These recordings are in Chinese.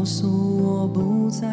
告诉我不再。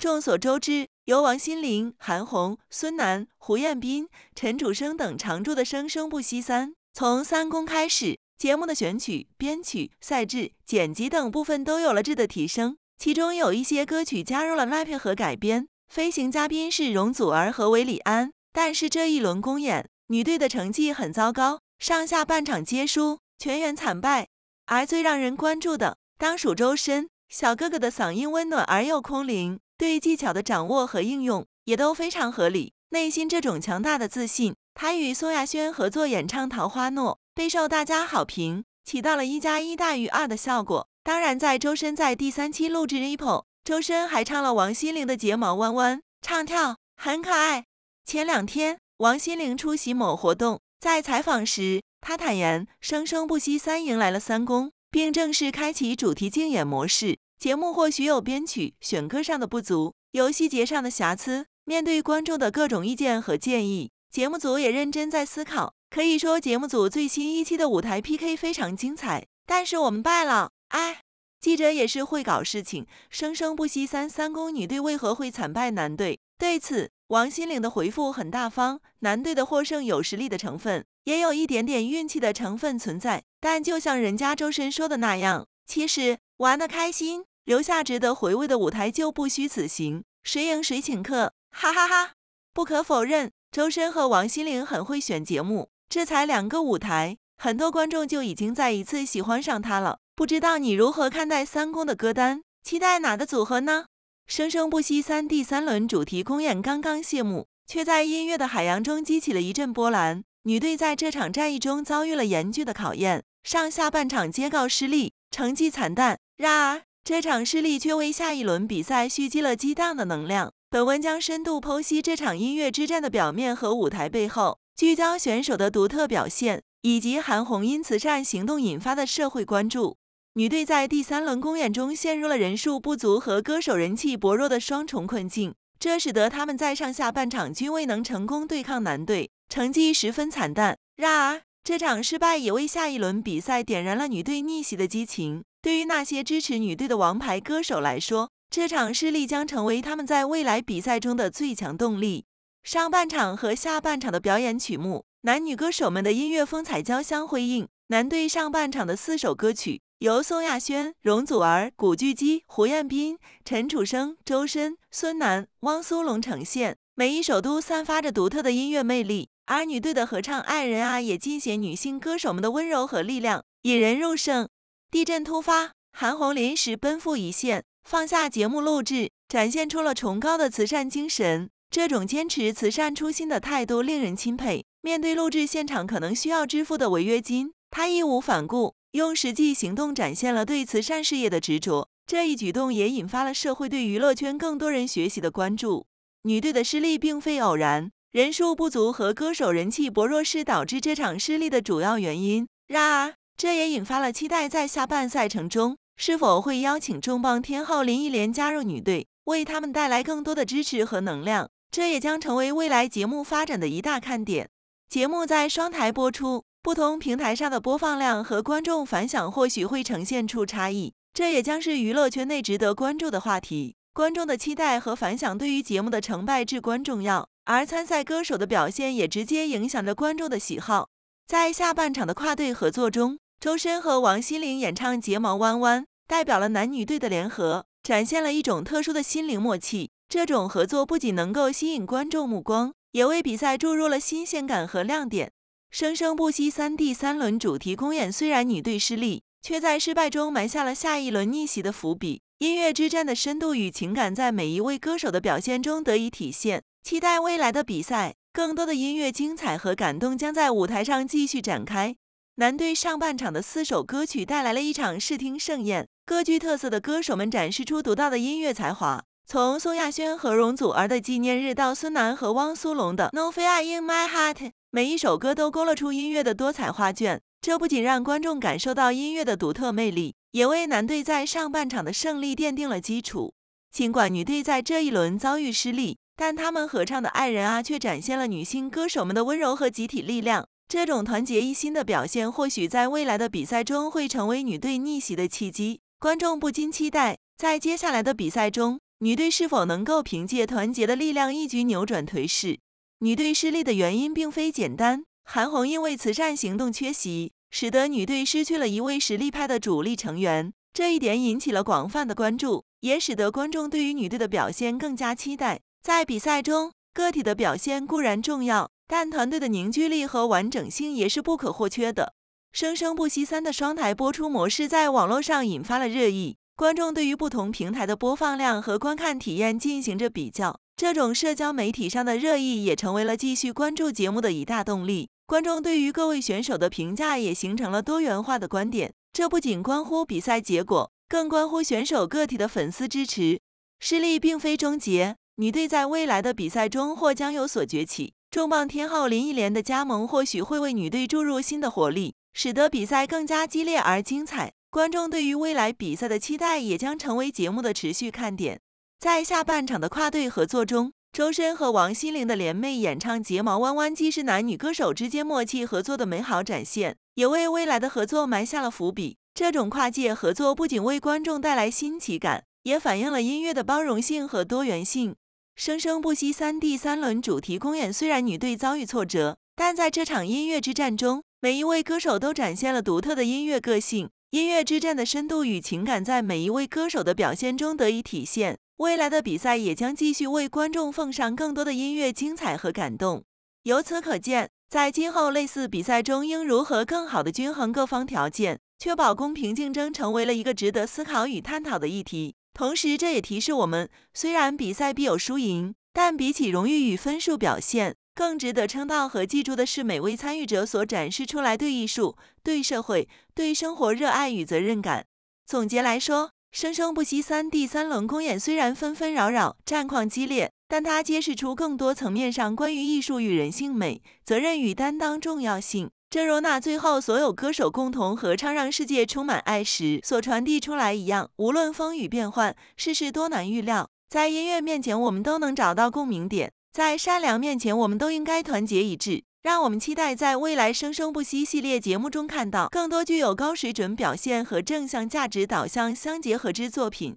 众所周知，由王心凌、韩红、孙楠、胡彦斌、陈楚生等常驻的《生生不息三》从三公开始，节目的选曲、编曲、赛制、剪辑等部分都有了质的提升。其中有一些歌曲加入了 rap 和改编。飞行嘉宾是容祖儿和韦礼安。但是这一轮公演，女队的成绩很糟糕。上下半场皆输，全员惨败。而最让人关注的，当属周深小哥哥的嗓音温暖而又空灵，对技巧的掌握和应用也都非常合理。内心这种强大的自信，他与宋亚轩合作演唱《桃花诺》，备受大家好评，起到了一加一大于二的效果。当然，在周深在第三期录制《一捧》，周深还唱了王心凌的《睫毛弯弯》，唱跳很可爱。前两天，王心凌出席某活动。在采访时，他坦言，《生生不息三》迎来了三公，并正式开启主题竞演模式。节目或许有编曲、选歌上的不足，有细节上的瑕疵。面对观众的各种意见和建议，节目组也认真在思考。可以说，节目组最新一期的舞台 PK 非常精彩，但是我们败了。哎，记者也是会搞事情，《生生不息三》三公女队为何会惨败男队？对此，王心凌的回复很大方。男队的获胜有实力的成分，也有一点点运气的成分存在。但就像人家周深说的那样，其实玩的开心，留下值得回味的舞台就不虚此行。谁赢谁请客，哈哈哈！不可否认，周深和王心凌很会选节目，这才两个舞台，很多观众就已经再一次喜欢上他了。不知道你如何看待三公的歌单？期待哪的组合呢？《生生不息》三第三轮主题公演刚刚谢幕，却在音乐的海洋中激起了一阵波澜。女队在这场战役中遭遇了严峻的考验，上下半场皆告失利，成绩惨淡。然而，这场失利却为下一轮比赛蓄积了激荡的能量。本文将深度剖析这场音乐之战的表面和舞台背后，聚焦选手的独特表现，以及韩红因慈善行动引发的社会关注。女队在第三轮公演中陷入了人数不足和歌手人气薄弱的双重困境，这使得他们在上下半场均未能成功对抗男队，成绩十分惨淡。然而，这场失败也为下一轮比赛点燃了女队逆袭的激情。对于那些支持女队的王牌歌手来说，这场失利将成为他们在未来比赛中的最强动力。上半场和下半场的表演曲目，男女歌手们的音乐风采交相辉映。男队上半场的四首歌曲。由宋亚轩、容祖儿、古巨基、胡彦斌、陈楚生、周深、孙楠、汪苏泷呈现，每一首都散发着独特的音乐魅力。而女队的合唱《爱人啊》也尽显女性歌手们的温柔和力量，引人入胜。地震突发，韩红临时奔赴一线，放下节目录制，展现出了崇高的慈善精神。这种坚持慈善初心的态度令人钦佩。面对录制现场可能需要支付的违约金，她义无反顾。用实际行动展现了对慈善事业的执着，这一举动也引发了社会对娱乐圈更多人学习的关注。女队的失利并非偶然，人数不足和歌手人气薄弱是导致这场失利的主要原因。然而，这也引发了期待，在下半赛程中是否会邀请重磅天后林忆莲加入女队，为他们带来更多的支持和能量。这也将成为未来节目发展的一大看点。节目在双台播出。不同平台上的播放量和观众反响或许会呈现出差异，这也将是娱乐圈内值得关注的话题。观众的期待和反响对于节目的成败至关重要，而参赛歌手的表现也直接影响着观众的喜好。在下半场的跨队合作中，周深和王心凌演唱《睫毛弯弯》，代表了男女队的联合，展现了一种特殊的心灵默契。这种合作不仅能够吸引观众目光，也为比赛注入了新鲜感和亮点。生生不息三第三轮主题公演，虽然女队失利，却在失败中埋下了下一轮逆袭的伏笔。音乐之战的深度与情感，在每一位歌手的表现中得以体现。期待未来的比赛，更多的音乐精彩和感动将在舞台上继续展开。男队上半场的四首歌曲带来了一场视听盛宴，各具特色的歌手们展示出独到的音乐才华。从宋亚轩和容祖儿的纪念日，到孙楠和汪苏泷的《No Fear in My Heart》。每一首歌都勾勒出音乐的多彩画卷，这不仅让观众感受到音乐的独特魅力，也为男队在上半场的胜利奠定了基础。尽管女队在这一轮遭遇失利，但他们合唱的《爱人啊》却展现了女性歌手们的温柔和集体力量。这种团结一心的表现，或许在未来的比赛中会成为女队逆袭的契机。观众不禁期待，在接下来的比赛中，女队是否能够凭借团结的力量一举扭转颓势。女队失利的原因并非简单，韩红因为慈善行动缺席，使得女队失去了一位实力派的主力成员，这一点引起了广泛的关注，也使得观众对于女队的表现更加期待。在比赛中，个体的表现固然重要，但团队的凝聚力和完整性也是不可或缺的。《生生不息三》的双台播出模式在网络上引发了热议，观众对于不同平台的播放量和观看体验进行着比较。这种社交媒体上的热议也成为了继续关注节目的一大动力。观众对于各位选手的评价也形成了多元化的观点。这不仅关乎比赛结果，更关乎选手个体的粉丝支持。失利并非终结，女队在未来的比赛中或将有所崛起。重磅天后林忆莲的加盟或许会为女队注入新的活力，使得比赛更加激烈而精彩。观众对于未来比赛的期待也将成为节目的持续看点。在下半场的跨队合作中，周深和王心凌的联袂演唱《睫毛弯弯》既是男女歌手之间默契合作的美好展现，也为未来的合作埋下了伏笔。这种跨界合作不仅为观众带来新奇感，也反映了音乐的包容性和多元性。生生不息三第三轮主题公演虽然女队遭遇挫折，但在这场音乐之战中，每一位歌手都展现了独特的音乐个性。音乐之战的深度与情感在每一位歌手的表现中得以体现。未来的比赛也将继续为观众奉上更多的音乐精彩和感动。由此可见，在今后类似比赛中，应如何更好地均衡各方条件，确保公平竞争，成为了一个值得思考与探讨的议题。同时，这也提示我们，虽然比赛必有输赢，但比起荣誉与分数表现，更值得称道和记住的是每位参与者所展示出来对艺术、对社会、对生活热爱与责任感。总结来说。《生生不息》三第三轮公演虽然纷纷扰扰，战况激烈，但它揭示出更多层面上关于艺术与人性美、责任与担当重要性。正如那最后所有歌手共同合唱“让世界充满爱”时所传递出来一样，无论风雨变幻，世事多难预料，在音乐面前我们都能找到共鸣点；在善良面前，我们都应该团结一致。让我们期待在未来生生不息系列节目中看到更多具有高水准表现和正向价值导向相结合之作品。